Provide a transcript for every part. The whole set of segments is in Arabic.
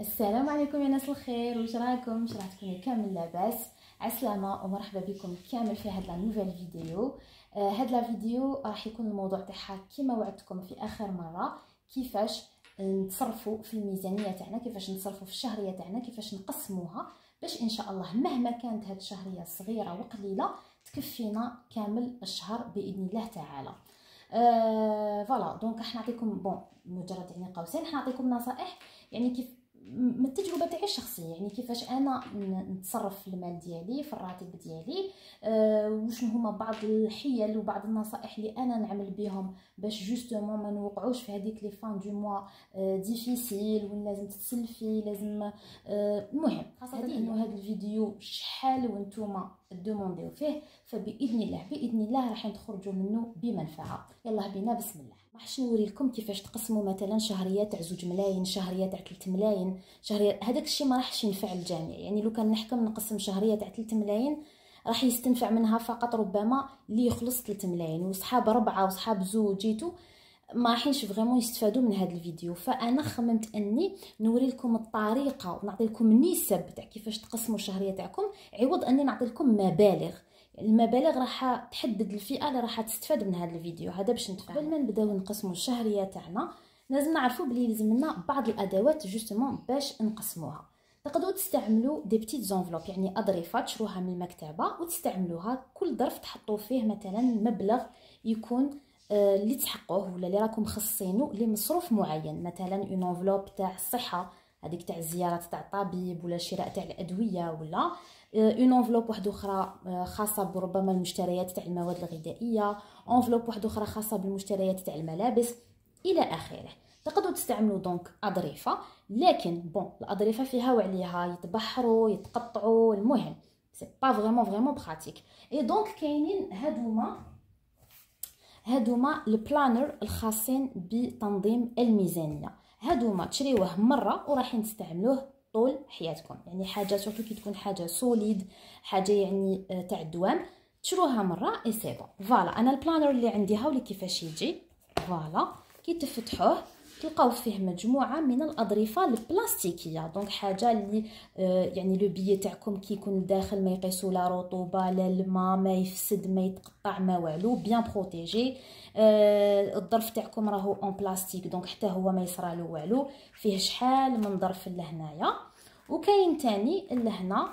السلام عليكم يا ناس الخير واش راكم واش راح تكونوا كامل لاباس عسلامه ومرحبا بكم كامل في هاد لا نوفيل فيديو آه هاد لا فيديو راح يكون الموضوع تاعها كما وعدتكم في اخر مره كيفاش نتصرفوا في الميزانيه تاعنا كيفاش نتصرفوا في الشهريه تاعنا كيفاش نقسموها باش ان شاء الله مهما كانت هاد الشهريه صغيره وقليله تكفينا كامل الشهر باذن الله تعالى آه فوالا دونك راح نعطيكم بون مجرد يعني قوسين راح نعطيكم نصائح يعني كيف من التجربه تاعي الشخصيه يعني كيفاش انا نتصرف في المال ديالي في الراتب ديالي أه وشنو هما بعض الحيل وبعض النصائح اللي انا نعمل بهم باش جوستومون ما نوقعوش في هذيك لي فان دو موا ديفيسيل وين لازم تتسلفي لازم آه، المهم أه خاصه انه هذا الفيديو شحال وانتوما دومونديو فيه فباذن الله باذن الله راح تخرجوا منه بمنفعه يلا بينا بسم الله راح نوريكم كيفاش تقسموا مثلا شهريه تاع زوج ملاين شهريه تاع 3 ملاين شهريه هذاك الشيء ما راحش ينفع الجميع يعني لو كان نحكم نقسم شهريه تاع 3 ملاين راح يستنفع منها فقط ربما اللي يخلص 3 ملاين وصحاب ربعه وصحاب زوج جيتو ما راحينش فريمون يستفادوا من هذا الفيديو فانا خممت اني نوري لكم الطريقه ونعطي لكم النسب تاع كيفاش تقسموا الشهريه تاعكم عوض اني نعطي لكم مبالغ المبالغ راح تحدد الفئه اللي راح تستفاد من هذا الفيديو هذا باش نتفاهم قبل ما نبداو نقسموا الشهريه تاعنا لازم نعرفوا بلي لازمنا بعض الادوات جوستومون باش نقسموها تقدروا تستعملوا دي بتيت زونفلوب يعني اظرفه تشروها من المكتبه وتستعملوها كل ظرف تحطوا فيه مثلا مبلغ يكون آه، اللي تحقوه ولا اللي راكم مخصصينه لمصروف معين مثلا اون انفلوب تاع الصحه هذيك تاع الزيارات تاع الطبيب ولا شراء تاع الادويه ولا اون آه، انفلوب واحده اخرى آه، خاصه بربما المشتريات تاع المواد الغذائيه انفلوب واحده اخرى خاصه بالمشتريات تاع الملابس الى اخره تقدروا تستعملوا دونك اضريفه لكن بون الاضريفه فيها وعليها يتبحروا يتقطعوا المهم سي با فريمون فريمون براتيك اي دونك كاينين هادوما هادوما البلانر الخاصين بتنظيم الميزانيه هادو هما تشريوه مره وراحين تستعملوه طول حياتكم يعني حاجه سورتو كي تكون حاجه سوليد حاجه يعني آه، تاع الدوام تشروها مره اي سي بون فوالا انا البلانر اللي عندي هاولي كيفاش يجي فوالا كي تفتحوه تلقاو فيه مجموعه من الاظرفه البلاستيكيه دونك حاجه اللي آه، يعني لو بيي تاعكم كيكون داخل ما يقيسو لا رطوبه لا الماء ما يفسد ما يتقطع ما والو بيان بروتيجي آه، الظرف تاعكم راهو اون بلاستيك دونك حتى هو ما يصرالو والو فيه شحال من ظرف لهنايا وكاين تاني لهنا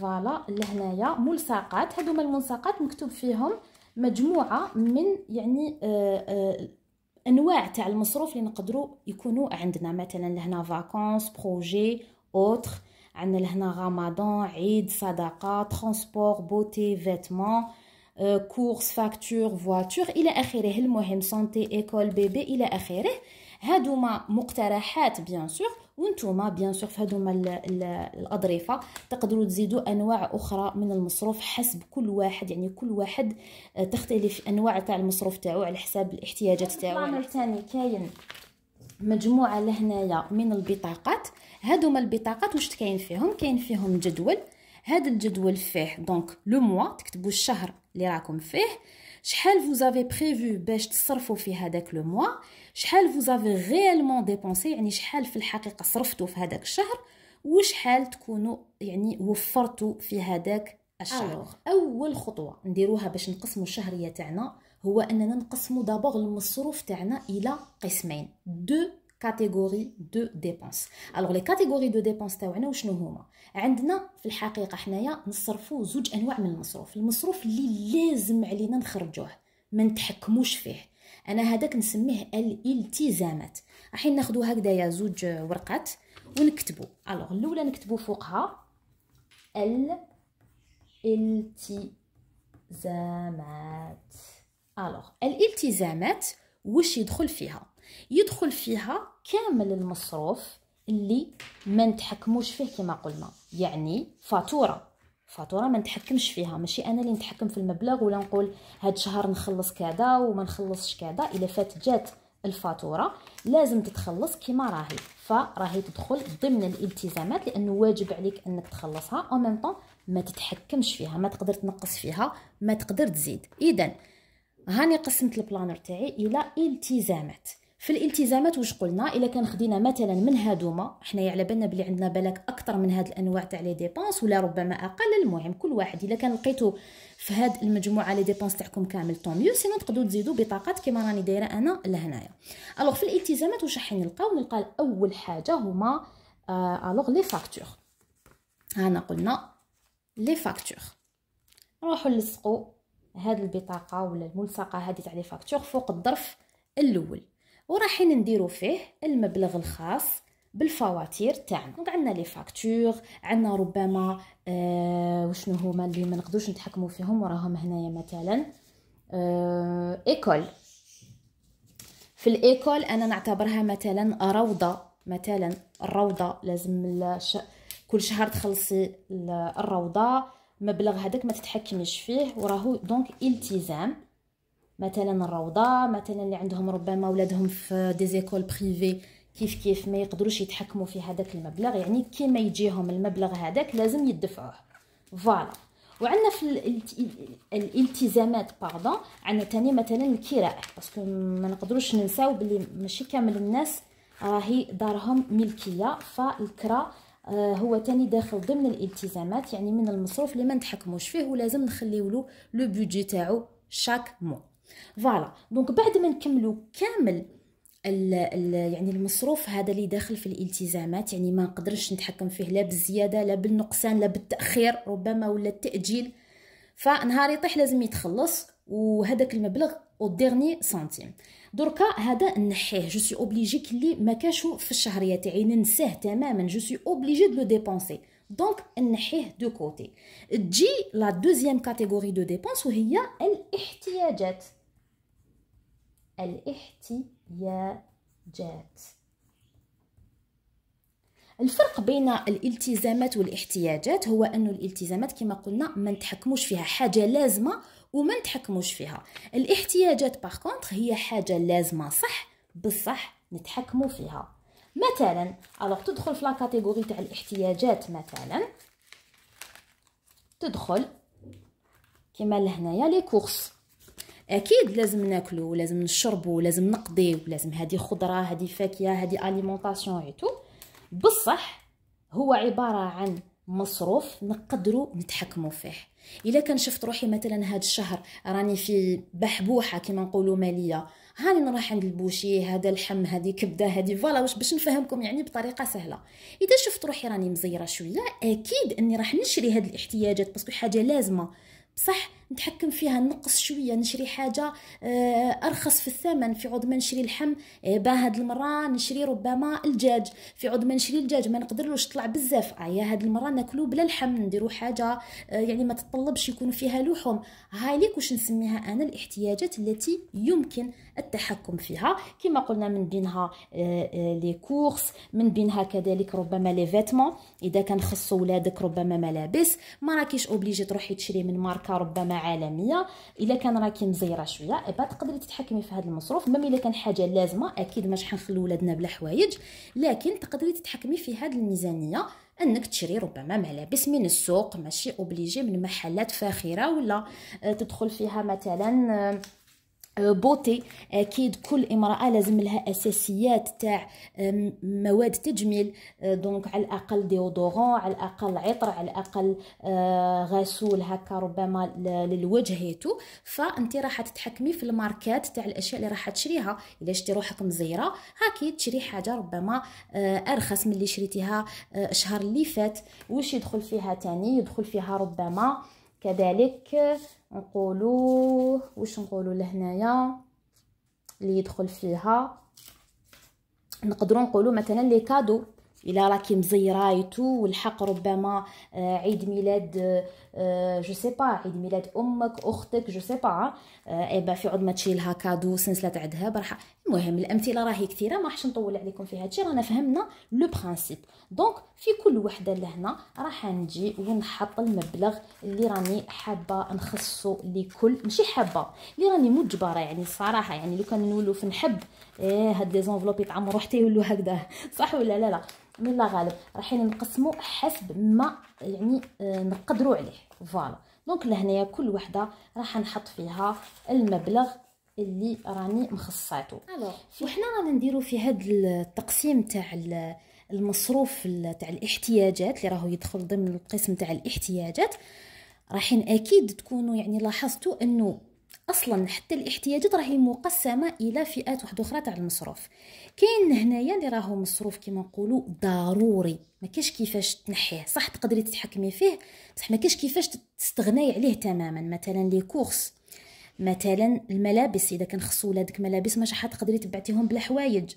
فوالا لهنايا ملصقات هذوما الملصقات مكتوب فيهم مجموعه من يعني آه، انواع تاع المصروف اللي نقدروا يكونوا عندنا مثلا لهنا فاكونس بروجي اوتر عندنا لهنا رمضان عيد صدقه ترونسبور بوتي فيتمون كورس فاكتور فواتور الى اخره المهم سانتي ايكول بيبي الى اخره هادو ما مقترحات بيان سور وانتوما بيان سور في هذوما الاضرفه تقدروا تزيدوا انواع اخرى من المصروف حسب كل واحد يعني كل واحد آه، تختلف انواع تاع المصروف تاعو على حساب الاحتياجات تاعو الامر يعني الثاني كاين مجموعه لهنايا من البطاقات هذوما البطاقات واش كاين فيهم كاين فيهم جدول هذا الجدول فيه دونك لو موا تكتبوا الشهر اللي راكم فيه شحال فوزافي بريفو باش تصرفوا في هذاك لو موا شحال فوزافي غيالمون ديبونسي يعني شحال في الحقيقه صرفتو في هذاك الشهر وشحال تكونوا يعني وفرتوا في هذاك الشهر اول خطوه نديروها باش نقسموا الشهريه تاعنا هو اننا نقسموا دابور المصروف تاعنا الى قسمين دو كاتيجوري دو ديبونس الوغ لي كاتيجوري دو ديبونس تاعنا وشنو هما عندنا في الحقيقه حنايا نصرفوا زوج انواع من المصروف المصروف اللي لازم علينا نخرجوه ما نتحكموش فيه انا هذاك نسميه الالتزامات راحين ناخذوا هكذايا زوج ورقات ونكتبوا الوغ الاولى نكتبوا فوقها الالتزامات الوغ الالتزامات واش يدخل فيها يدخل فيها كامل المصروف اللي ما نتحكموش فيه كما قلنا يعني فاتوره فاتوره ما نتحكمش فيها ماشي انا اللي نتحكم في المبلغ ولا نقول هاد الشهر نخلص كذا وما نخلصش كذا الا فات جات الفاتوره لازم تتخلص كما راهي فراهي تدخل ضمن الالتزامات لانه واجب عليك انك تخلصها او ميم طون ما تتحكمش فيها ما تقدر تنقص فيها ما تقدر تزيد اذا هاني قسمت البلانر تاعي الى التزامات في الالتزامات واش قلنا الا كان خدينا مثلا من هادوما حنايا على بالنا بلي عندنا بالك اكثر من هاد الانواع تاع لي ديبونس ولا ربما اقل المهم كل واحد الا كان لقيتو في هاد المجموعه لي ديبونس تاعكم كامل طوميو سينو تقدروا تزيدوا بطاقات كيما راني دايره انا لهنايا الوغ في الالتزامات واش راح نلقاو نلقى اول حاجه هما آه، الوغ لي فاكتور هنا قلنا لي فاكتور نروحوا نلصقوا هاد البطاقه ولا الملصقه هادي تاع لي فاكتور فوق الظرف الاول ورايحين نديرو فيه المبلغ الخاص بالفواتير تاعنا دونك عندنا لي فاكتور عندنا ربما آه وشنو هما اللي ما نقدروش نتحكموا فيهم وراهم هنايا مثلا آه ايكول في الايكول انا نعتبرها مثلا روضه مثلا الروضه لازم الش... كل شهر تخلصي الروضه مبلغ هذاك ما تتحكميش فيه وراهو دونك التزام مثلا الروضه مثلا اللي عندهم ربما ولادهم في ديزيكول بريفي كيف كيف ما يقدروش يتحكموا في هذاك المبلغ يعني كي ما يجيهم المبلغ هذاك لازم يدفعوه فوالا وعندنا في الالتزامات باردون عندنا تاني مثلا الكراء باسكو ما نقدروش ننساو بلي ماشي كامل الناس راهي دارهم ملكيه فالكرا آه، هو تاني داخل ضمن الالتزامات يعني من المصروف اللي ما نتحكموش فيه ولازم نخليولو لو بودجي تاعو شاك مو فوالا دونك بعد ما نكملوا كامل الـ الـ يعني المصروف هذا اللي داخل في الالتزامات يعني ما نقدرش نتحكم فيه لا بالزياده لا بالنقصان لا بالتاخير ربما ولا التاجيل فنهار يطيح لازم يتخلص وهذاك المبلغ او ديرني سنتيم دركا هذا نحيه جو سي اوبليجي كلي ما كاشو في الشهريه تاعي يعني ننساه تماما جو سي اوبليجي دو ديبونسي دونك نحيه دو كوتي تجي لا دوزيام كاتيجوري دو ديبونس وهي الاحتياجات الاحتياجات الفرق بين الالتزامات والاحتياجات هو أن الالتزامات كما قلنا ما نتحكموش فيها حاجة لازمة وما نتحكموش فيها الاحتياجات باغ هي حاجة لازمة صح بصح نتحكمو فيها مثلا الوغ تدخل في لا تاع الاحتياجات مثلا تدخل كما لهنايا لي كورس اكيد لازم ناكلو ولازم نشربو ولازم نقضيو لازم هذه خضره هذه فاكهه هذه اليمونطاسيون ايتو بصح هو عباره عن مصروف نقدروا نتحكموا فيه الا كان شفت روحي مثلا هاد الشهر راني في بحبوحه كما نقولوا ماليه هاني نروح عند البوشي هذا اللحم هذه كبده هذه فوالا واش باش نفهمكم يعني بطريقه سهله اذا شفت روحي راني مزيره شويه اكيد اني راح نشري هاد الاحتياجات باسكو حاجه لازمه بصح نتحكم فيها نقص شويه نشري حاجه آه، ارخص في الثمن في عود ما نشري اللحم باه المره نشري ربما الدجاج في عود ما نشري الدجاج ما نقدرلوش طلع بزاف ايا آه، هاد المره ناكلو بلا لحم نديرو حاجه آه، يعني ما تطلبش يكون فيها لحوم هاي ليك واش نسميها انا الاحتياجات التي يمكن التحكم فيها كما قلنا من بينها لي كورس من بينها كذلك ربما لي فيتمون اذا كان خصو ولادك ربما ملابس ما راكيش اوبليجي تروحي تشري من ماركه ربما عالميه الا كان راكي مزيره شويه ايبا تقدري تتحكمي في هذا المصروف ميم الا كان حاجه لازمه اكيد ما شحنخلو ولادنا بلا حوايج لكن تقدري تتحكمي في هذه الميزانيه انك تشري ربما ملابس من السوق ماشي اوبليجي من محلات فاخره ولا آه، تدخل فيها مثلا آه، بوتي اكيد آه، كل امراه لازم لها اساسيات تاع آه، مواد تجميل آه، دونك على الاقل ديودورون على الاقل عطر على الاقل غسول هكا ربما للوجه تو فانت راح تتحكمي في الماركات تاع الاشياء اللي راح تشريها الا شتي روحك مزيره هاكي تشري حاجه ربما ارخص من اللي شريتيها الشهر اللي فات واش يدخل فيها تاني يدخل فيها ربما كذلك نقولوا واش نقولوا لهنايا اللي يدخل فيها نقدروا نقولوا مثلا لي كادو الا راكي مزيرايتو والحق ربما آه، عيد ميلاد جو سي با عيد ميلاد امك اختك جو سي با ايبا في عود ما تشي لها كادو سنسله ذهب راح المهم الامثله راهي كثيره ما راحش نطول عليكم في هادشي رانا فهمنا لو برينسيپ دونك في كل وحده لهنا راح نجي ونحط المبلغ اللي راني حابه نخصو لكل ماشي حابه اللي راني مجبره يعني الصراحه يعني لو كان نولو في نحب ايه هاد لي زونفلوب يتعمروا حتى يولوا هكذا صح ولا لا لا من لا غالب رايحين يعني نقسموا حسب ما يعني آه، نقدروا عليه فوالا دونك لهنايا كل وحده راح نحط فيها المبلغ اللي راني مخصصاته وحنا رانا نديرو في هاد التقسيم تاع المصروف تاع الاحتياجات اللي راهو يدخل ضمن القسم تاع الاحتياجات راحين يعني اكيد تكونوا يعني لاحظتوا انه اصلا حتى الاحتياجات راهي مقسمه الى فئات واحده اخرى تاع المصروف كاين هنايا اللي راهو مصروف كيما نقولوا ضروري ما كاش كيفاش تنحيه صح تقدري تتحكمي فيه بصح ما كاش كيفاش تستغناي عليه تماما مثلا لي كورس مثلا الملابس اذا كان خصو ولادك ملابس ما راح تقدري تبعتيهم بلا حوايج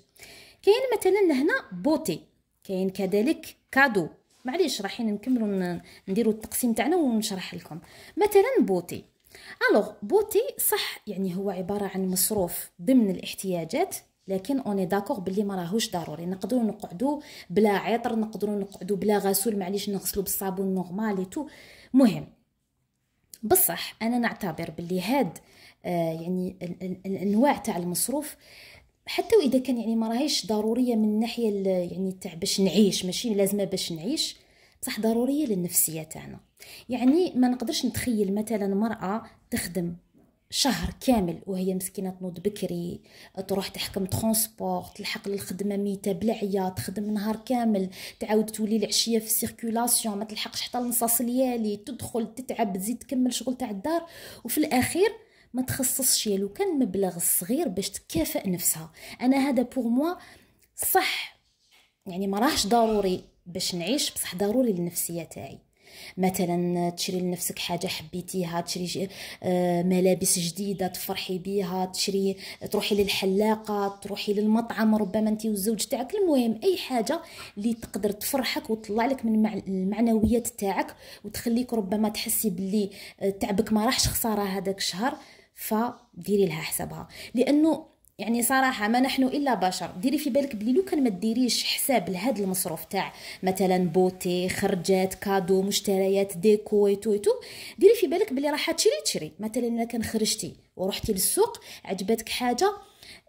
كاين مثلا هنا بوتي كاين كذلك كادو معليش رايحين نكملوا نديروا التقسيم تاعنا ونشرح لكم مثلا بوتي الوغ بوتي صح يعني هو عباره عن مصروف ضمن الاحتياجات لكن اوني داكور بلي ما راهوش ضروري نقدروا نقعدوا بلا عطر نقدروا نقعدوا بلا غسول معليش نغسلوا بالصابون نورمال تو مهم بصح انا نعتبر بلي هاد آه يعني الانواع تاع المصروف حتى واذا كان يعني ما راهيش ضروريه من الناحيه يعني تاع باش نعيش ماشي لازمه باش نعيش بصح ضروريه للنفسيه تاعنا يعني ما نقدرش نتخيل مثلا مراه تخدم شهر كامل وهي مسكينه تنوض بكري تروح تحكم ترونسبور تلحق للخدمه ميته بلعيا تخدم نهار كامل تعاود تولي العشيه في السيركولاسيون ما تلحقش حتى لنصاص ليالي تدخل تتعب تزيد تكمل شغل تاع الدار وفي الاخير ما تخصصش لو كان مبلغ صغير باش تكافئ نفسها انا هذا بور موا صح يعني ما راهش ضروري باش نعيش بصح ضروري للنفسيه تاعي مثلا تشري لنفسك حاجه حبيتيها تشري آه، ملابس جديده تفرحي بيها تشري تروحي للحلاقه تروحي للمطعم ربما انت والزوج تاعك المهم اي حاجه اللي تقدر تفرحك وتطلع لك من المعنويات تاعك وتخليك ربما تحسي باللي آه، تعبك ما راحش خساره هذاك الشهر فديري لها حسابها لانه يعني صراحة ما نحن إلا بشر ديري في بالك بلي لو كان ما ديريش حساب لهذا المصروف تاع مثلا بوتي خرجات كادو مشتريات ديكو ويتو ويتو ديري في بالك بلي راح تشري تشري مثلا إذا كان خرجتي ورحتي للسوق عجبتك حاجة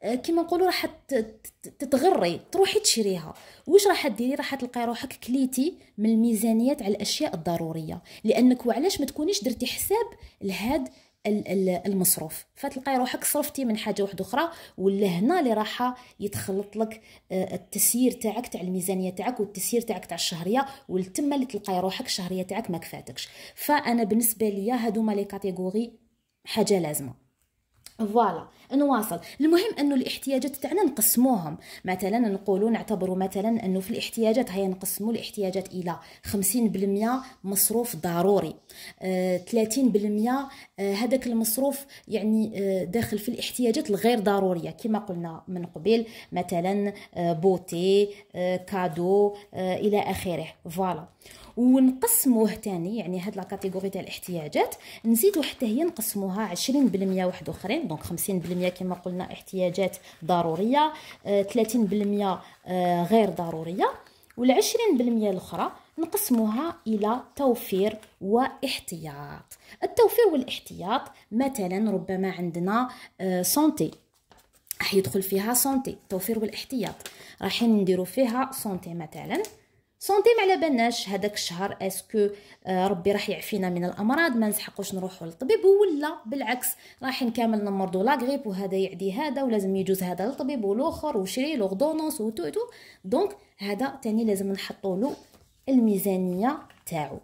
آه، كما نقولوا راح تتغري تروحي تشريها واش راح ديري راح تلقاي روحك كليتي من الميزانيه تاع الاشياء الضروريه لانك وعلاش ما تكونيش درتي حساب لهاد المصروف فتلقاي روحك صرفتي من حاجه واحده اخرى ولا هنا اللي راح يتخلط لك آه، التسيير تاعك تاع الميزانيه تاعك والتسيير تاعك تاع الشهريه ولتما اللي تلقاي روحك الشهريه تاعك ما كفاتكش فانا بالنسبه ليا هادو هما لي كاتيجوري حاجه لازمه فوالا نواصل المهم انه الاحتياجات تاعنا نقسموهم مثلا نقولوا نعتبروا مثلا انه في الاحتياجات هيا نقسموا الاحتياجات الى 50% مصروف ضروري آه 30% آه هذاك المصروف يعني آه داخل في الاحتياجات الغير ضروريه كما قلنا من قبل مثلا آه بوتي آه كادو آه الى اخره فوالا ونقسموه تاني يعني هاد لا تاع الاحتياجات نزيدو حتى هي نقسموها 20% واحد اخرين دونك 50% كما قلنا احتياجات ضروريه 30% آه، آه، غير ضروريه وال20% الاخرى نقسموها الى توفير واحتياط التوفير والاحتياط مثلا ربما عندنا آه، سونتي راح يدخل فيها سونتي توفير والاحتياط راح نديرو فيها سونتي مثلا سونتي ما على بالناش هذاك الشهر اسكو آه، ربي راح يعفينا من الامراض ما نسحقوش نروحوا للطبيب ولا بالعكس رايحين كامل نمرضوا لا غريب وهذا يعدي هذا ولازم يجوز هذا للطبيب والاخر وشري لوغدونونس وتو تو دونك هذا تاني لازم نحطوا له الميزانيه تاعو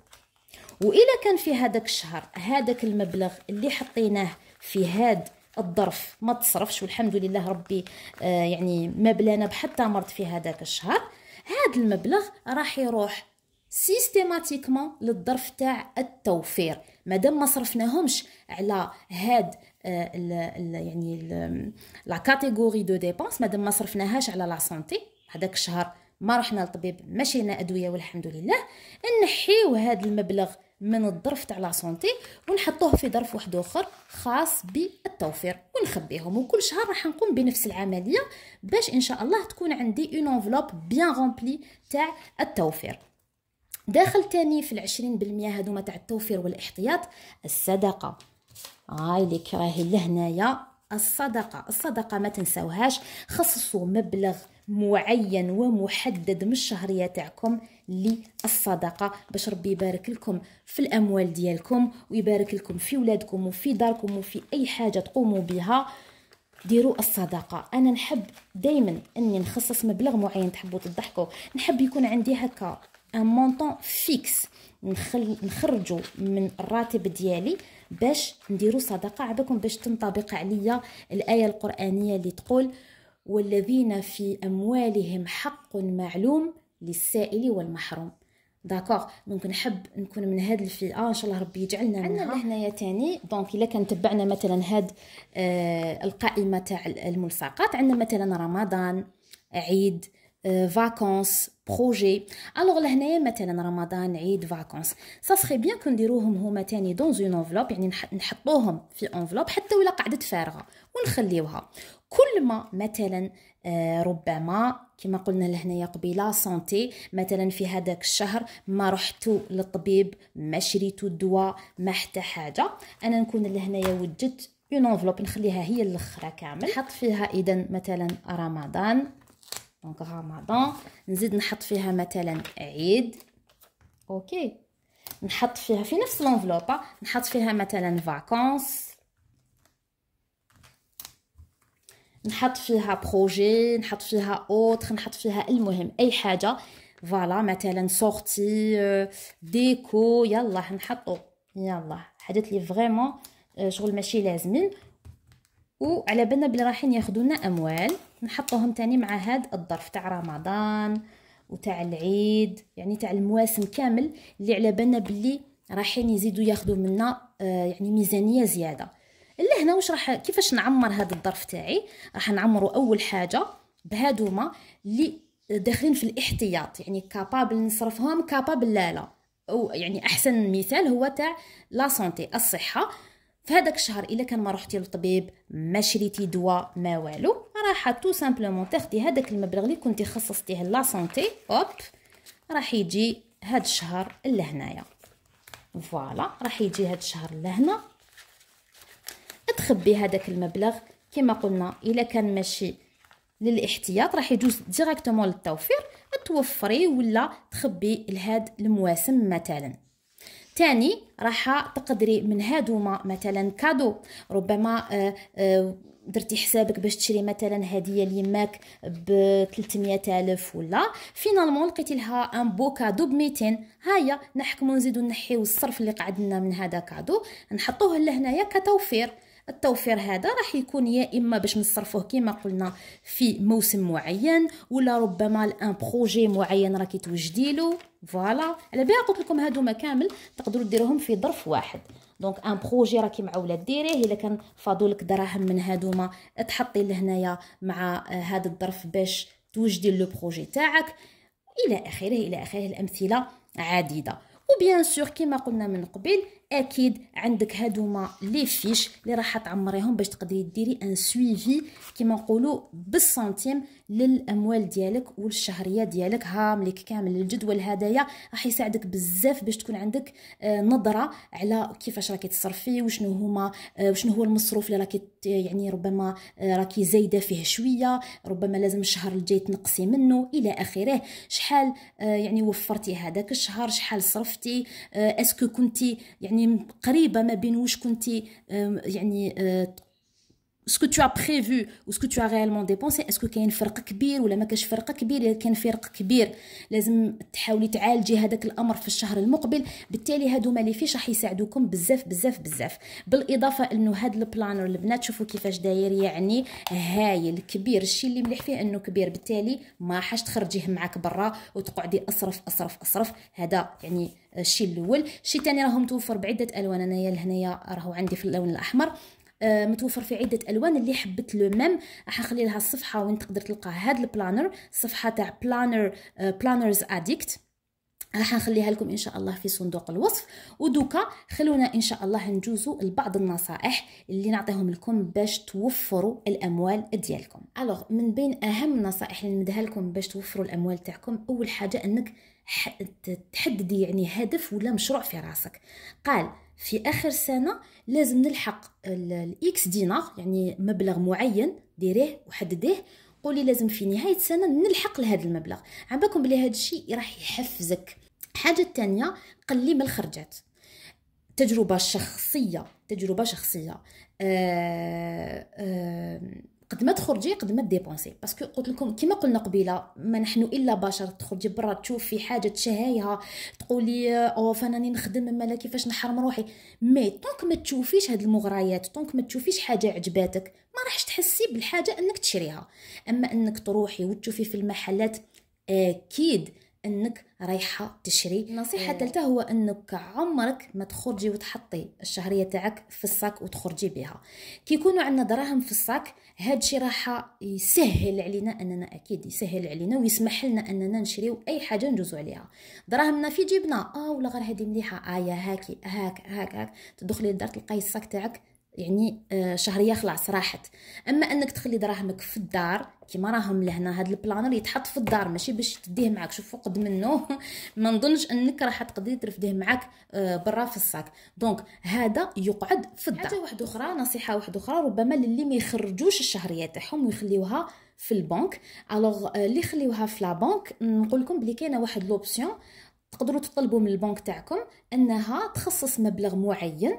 والا كان في هذاك الشهر هذاك المبلغ اللي حطيناه في هاد الظرف ما تصرفش والحمد لله ربي آه يعني ما بلانا بحتى مرض في هذاك الشهر هذا المبلغ راح يروح سيستيماتيكمون للظرف تاع التوفير مادام ما صرفناهمش على هاد آه، ال ال يعني لا كاتيجوري دو ديبونس مادام ما صرفناهاش على لا سونتي هذاك الشهر ما رحنا للطبيب ما شرينا ادويه والحمد لله نحيو هذا المبلغ من الظرف تاع لا سونتي ونحطوه في ظرف واحد اخر خاص بالتوفير ونخبيهم وكل شهر راح نقوم بنفس العمليه باش ان شاء الله تكون عندي اون انفلوب بيان غومبلي تاع التوفير داخل تاني في العشرين بالمية هذوما تاع التوفير والاحتياط الصدقه هاي اللي كراهي لهنايا الصدقه الصدقه ما تنساوهاش خصصوا مبلغ معين ومحدد من الشهريه تاعكم للصدقه باش ربي يبارك لكم في الاموال ديالكم ويبارك لكم في ولادكم وفي داركم وفي اي حاجه تقوموا بها ديروا الصدقه انا نحب دائما اني نخصص مبلغ معين تحبوا تضحكوا نحب يكون عندي هكا ان مونطون فيكس نخل نخرجو من الراتب ديالي باش نديرو صدقه عباكم باش تنطبق عليا الايه القرانيه اللي تقول والذين في اموالهم حق معلوم للسائل والمحروم داكوغ دونك نحب نكون من هاد الفئه ان شاء الله ربي يجعلنا منها عندنا لهنايا تاني دونك الا كان تبعنا مثلا هاد آه القائمه تاع الملصقات عندنا مثلا رمضان عيد فاكونس بروجي الوغ لهنايا مثلا رمضان عيد فاكونس سا سخي بيان كنديروهم نديروهم هما تاني دون اون انفلوب يعني نحطوهم في انفلوب حتى ولا قعدت فارغه ونخليوها كل ما مثلا آه، ربما كما قلنا لهنايا قبيله سونتي مثلا في هذاك الشهر ما رحتو للطبيب ما شريتو الدواء ما حتى حاجه انا نكون لهنايا وجدت اون انفلوب نخليها هي الاخرى كامل نحط فيها اذا مثلا رمضان دونك رمضان نزيد نحط فيها مثلا عيد اوكي نحط فيها في نفس لونفلوبا نحط فيها مثلا فاكونس نحط فيها بروجي نحط فيها اوتر نحط فيها المهم اي حاجه فوالا مثلا سورتي ديكو euh، يلا نحطو oh، يلا حاجات لي فريمون euh، شغل ماشي لازمين وعلى بالنا بلي رايحين ياخذونا اموال نحطوهم تاني مع هاد الظرف تاع رمضان وتاع العيد يعني تاع المواسم كامل اللي على بالنا بلي رايحين يزيدوا ياخذوا منا آه، يعني ميزانيه زياده هنا واش راح كيفاش نعمر هذا الظرف تاعي راح نعمره اول حاجه بهادوما اللي داخلين في الاحتياط يعني كابابل نصرفهم كابابل لا لا او يعني احسن مثال هو تاع لا الصحه هذاك الشهر الا كان ما رحتي للطبيب ما شريتي دواء ما والو راح تو سامبلومون تاخدي هذاك المبلغ اللي كنتي خصصتيه لا سونتي هوب راح يجي هاد الشهر لهنايا فوالا راح يجي هاد الشهر لهنا تخبي هذاك المبلغ كما قلنا الا كان ماشي للاحتياط راح يجوز ديريكتومون للتوفير توفري ولا تخبي لهاد المواسم مثلا تاني راح تقدري من هادوما مثلا كادو ربما آه، آه، درتي حسابك باش تشري مثلا هديه ليماك ب 300 الف ولا فينالمون لقيت لها ان بو كادو ب 200 هيا نحكمو نزيدو نحيو الصرف اللي قعد لنا من هذا كادو نحطوه لهنايا كتوفير التوفير هذا راح يكون يا اما باش نصرفوه كما قلنا في موسم معين ولا ربما لان بروجي معين راكي توجدي له فوالا على بها قلت لكم هادوما كامل تقدروا ديروهم في ظرف واحد دونك ان بروجي راكي معوله ديريه الا كان فاضولك دراهم من هادوما تحطي لهنايا مع هذا آه، الظرف باش توجدي لو بروجي تاعك الى اخره الى اخره الامثله عديده وبيان سور كما قلنا من قبل اكيد عندك هادوما لي فيش اللي راح تعمريهم باش تقدري ديري ان سويفي كيما نقولوا بالسنتيم للاموال ديالك والشهريه ديالك هاملك كامل الجدول هدايا راح يساعدك بزاف باش تكون عندك آه، نظره على كيفاش راكي تصرفي وشنو هما آه، وشنو هو المصروف اللي راكي يعني ربما آه، راكي زايده فيه شويه ربما لازم الشهر الجاي تنقصي منه الى اخره شحال يعني وفرتي هذاك الشهر شحال صرفتي اسكو كنتي يعني يعني قريبه ما بين واش كنتي يعني آه، سكو تو بريفو وسكو تو ريالمون ديبونسي اسكو كاين فرق كبير ولا ما كاش فرق كبير الا كان فرق كبير لازم تحاولي تعالجي هذاك الامر في الشهر المقبل بالتالي هادو لي فيش راح يساعدوكم بزاف بزاف بزاف بالاضافه انه هاد البلانر البنات شوفوا كيفاش داير يعني هايل كبير الشيء اللي مليح فيه انه كبير بالتالي ما حاش تخرجيه معاك برا وتقعدي اصرف اصرف اصرف هذا يعني الشيء الاول الشيء الثاني راهم توفر بعده الوان انايا لهنايا راهو عندي في اللون الاحمر آه، متوفر في عده الوان اللي حبت لو ميم راح نخلي لها الصفحه وين تقدر تلقى هاد البلانر الصفحه تاع بلانر بلانرز آه، اديكت راح نخليها لكم ان شاء الله في صندوق الوصف ودوكا خلونا ان شاء الله نجوزوا لبعض النصائح اللي نعطيهم لكم باش توفروا الاموال ديالكم الوغ من بين اهم النصائح اللي نمدها لكم باش توفروا الاموال تاعكم اول حاجه انك تحددي يعني هدف ولا مشروع في راسك قال في اخر سنه لازم نلحق الاكس دينار يعني مبلغ معين ديريه وحدديه قولي لازم في نهايه السنه نلحق لهذا المبلغ عم بالكم بلي هذا الشيء راح يحفزك حاجه تانية قلي من الخرجات تجربه شخصيه تجربه شخصيه آآ آه، آه، قد ما تخرجي قد ما ديبونسي باسكو قلت لكم كما قلنا قبيله ما نحن الا بشر تخرجي برا تشوفي حاجه تشهيها تقولي او فاناني نخدم مالا كيفاش نحرم روحي مي طونك ما تشوفيش هاد المغريات طونك ما تشوفيش حاجه عجباتك ما راحش تحسي بالحاجه انك تشريها اما انك تروحي وتشوفي في المحلات اكيد انك رايحه تشري النصيحه الثالثه هو انك عمرك ما تخرجي وتحطي الشهريه تاعك في الصاك وتخرجي بها كي يكونوا عندنا دراهم في الصاك هذا الشيء راح يسهل علينا اننا اكيد يسهل علينا ويسمح لنا اننا نشريو اي حاجه ندوزو عليها دراهمنا في جيبنا اه ولا غير هذه مليحه ايا آه، يا هاكي هاك هاك هاك تدخلي للدار تلقاي الصاك تاعك يعني آه، شهريه خلاص راحت اما انك تخلي دراهمك في الدار كيما راهم لهنا هاد البلانر يتحط في الدار ماشي باش تديه معاك شوف فوق منه ما نظنش انك راح تقدري ترفديه معاك آه، برا في الصاك دونك هذا يقعد في الدار حاجه واحده اخرى نصيحه واحده اخرى ربما للي ما يخرجوش الشهريه تاعهم ويخليوها في البنك الوغ آه، اللي يخليوها في لا بنك نقول لكم بلي كاينه واحد لوبسيون تقدروا تطلبوا من البنك تاعكم انها تخصص مبلغ معين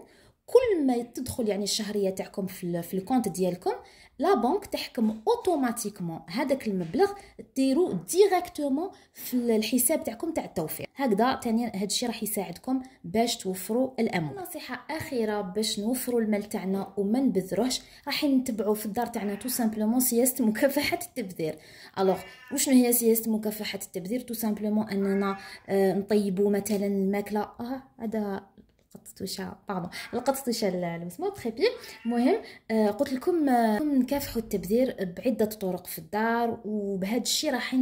كل ما تدخل يعني الشهريه تاعكم في في الكونت ديالكم لا بنك تحكم اوتوماتيكمون هذاك المبلغ ديرو ديريكتومون في الحساب تاعكم تاع التوفير هكذا ثاني هذا الشيء راح يساعدكم باش توفروا الاموال نصيحه اخيره باش نوفروا المال تاعنا وما نبذروهش راح نتبعوا في الدار تاعنا تو سامبلومون سياسه مكافحه التبذير الوغ وشنو هي سياسه مكافحه التبذير تو سامبلومون اننا آه، نطيبوا مثلا الماكله اه هذا القططوشه باردون القططوشه المسمو تري بيان المهم آه، قلت لكم آه، نكافحوا التبذير بعده طرق في الدار وبهذا الشيء راح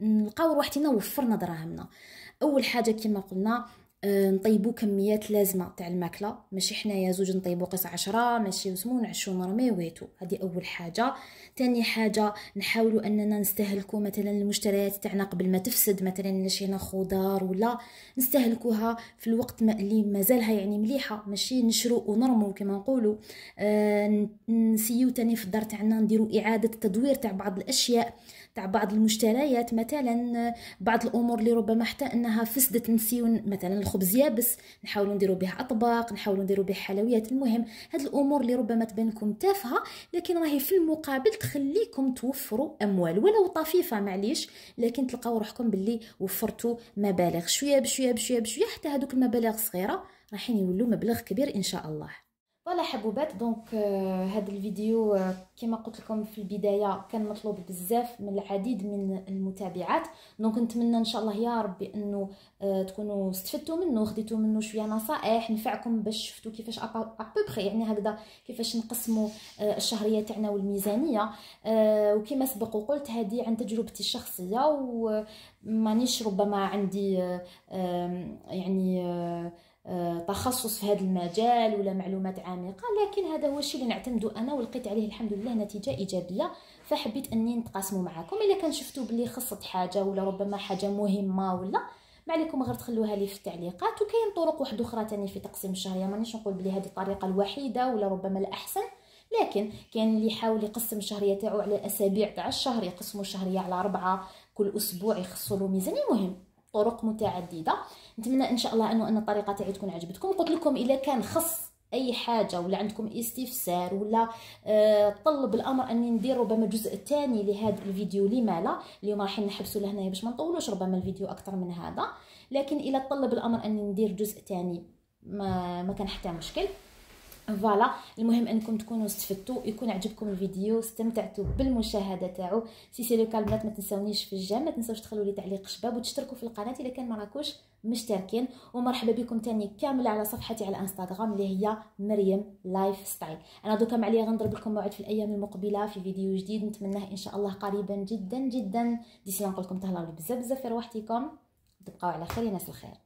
نلقاو روحتنا وفرنا دراهمنا اول حاجه كما قلنا نطيبو كميات لازمه تاع الماكله ماشي حنايا زوج نطيبو قص عشرة ماشي وسمو نعشو مرمي ويتو هذه اول حاجه تاني حاجه نحاولو اننا نستهلكو مثلا المشتريات تاعنا قبل ما تفسد مثلا نشينا خضار ولا نستهلكوها في الوقت ما اللي مازالها يعني مليحه ماشي نشرو ونرمو كما نقولوا آه نسيو تاني في الدار تاعنا نديرو اعاده تدوير تاع بعض الاشياء تاع بعض المشتريات مثلا بعض الامور اللي ربما حتى انها فسدت نسيو مثلا الخبز يابس نحاولوا نديروا به اطباق نحاولوا نديروا به حلويات المهم هاد الامور اللي ربما تبان لكم تافهه لكن راهي في المقابل تخليكم توفروا اموال ولو طفيفه معليش لكن تلقاو روحكم باللي وفرتوا مبالغ شويه بشويه بشويه بشويه حتى هذوك المبالغ صغيره رايحين يولوا مبلغ كبير ان شاء الله فوالا حبوبات دونك euh, هذا الفيديو euh, كما قلت لكم في البدايه كان مطلوب بزاف من العديد من المتابعات دونك نتمنى ان شاء الله يا ربي انه euh, تكونوا استفدتوا منه وخديتوا منه شويه نصائح نفعكم باش شفتوا كيفاش ابوبخي يعني هكذا كيفاش نقسموا الشهريه تاعنا والميزانيه وكما سبق وقلت هذه عن تجربتي الشخصيه ومانيش ربما عندي يعني آه، تخصص في هذا المجال ولا معلومات عميقه لكن هذا هو الشيء اللي نعتمدو انا ولقيت عليه الحمد لله نتيجه ايجابيه فحبيت اني نتقاسمو معكم الا كان شفتوا بلي خصت حاجه ولا ربما حاجه مهمه ولا ما عليكم غير تخلوها لي في التعليقات وكاين طرق واحده اخرى تاني في تقسيم الشهريه يعني مانيش نقول بلي هذه الطريقه الوحيده ولا ربما الاحسن لكن كاين اللي يحاول يقسم الشهريه تاعو على اسابيع تاع الشهر يقسموا الشهريه على اربعه كل اسبوع يخصوا له ميزانيه مهم طرق متعدده نتمنى ان شاء الله انه ان الطريقه تاعي تكون عجبتكم قلت لكم اذا كان خص اي حاجه ولا عندكم استفسار ولا آه طلب الامر اني ندير ربما جزء ثاني لهذا الفيديو لما لا اليوم راح نحبسوا لهنايا باش ما نطولوش ربما الفيديو اكثر من هذا لكن الى طلب الامر اني ندير جزء ثاني ما ما كان حتى مشكل فوالا المهم انكم تكونوا استفدتوا يكون عجبكم الفيديو استمتعتوا بالمشاهده تاعو سي سي لو بنات ما تنساونيش في الجيم ما تنساوش تخلوا لي تعليق شباب وتشتركوا في القناه اذا كان ما راكوش مشتركين ومرحبا بكم تاني كامله على صفحتي على انستغرام اللي هي مريم لايف ستايل انا دوكا معليا غنضرب لكم موعد في الايام المقبله في فيديو جديد نتمناه ان شاء الله قريبا جدا جدا ديسي نقول لكم تهلاو بزاف بزاف في رواحتكم تبقاو على خير يا ناس الخير